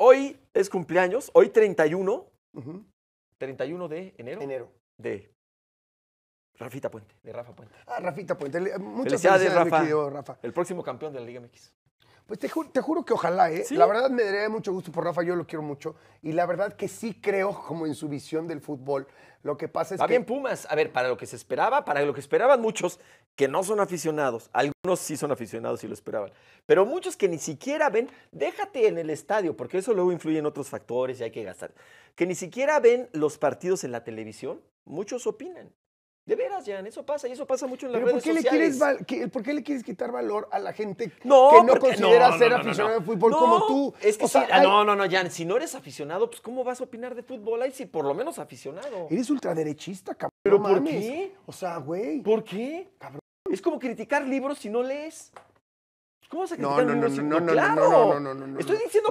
hoy es cumpleaños, hoy 31, 31 de enero. Enero. De Rafita Puente, de Rafa Puente. Ah, Rafita Puente. Muchas gracias, Rafa. El próximo campeón de la Liga MX. Pues te, juro que ojalá, ¿eh? La verdad me daría mucho gusto por Rafa, yo lo quiero mucho. Y la verdad que sí creo como en su visión del fútbol. Lo que pasa es que... bien Pumas. A ver, para lo que se esperaba, para lo que esperaban muchos que no son aficionados. Algunos sí son aficionados y lo esperaban. Pero muchos que ni siquiera ven, déjate en el estadio, porque eso luego influye en otros factores y hay que gastar. Que ni siquiera ven los partidos en la televisión, muchos opinan. De veras, Jan, eso pasa y eso pasa mucho en las redes ¿por qué Le quieres ¿Por qué le quieres quitar valor a la gente que no considera ser aficionado de fútbol como tú? Es que No, no, no, Jan, si no eres aficionado, pues ¿cómo vas a opinar de fútbol ahí si por lo menos aficionado? Eres ultraderechista, cabrón. ¿Pero por qué? O sea, güey. ¿Por qué? Cabrón. Es como criticar libros si no lees. ¿Cómo vas a criticar libros no, no, no, no, no, no, no. Estoy diciendo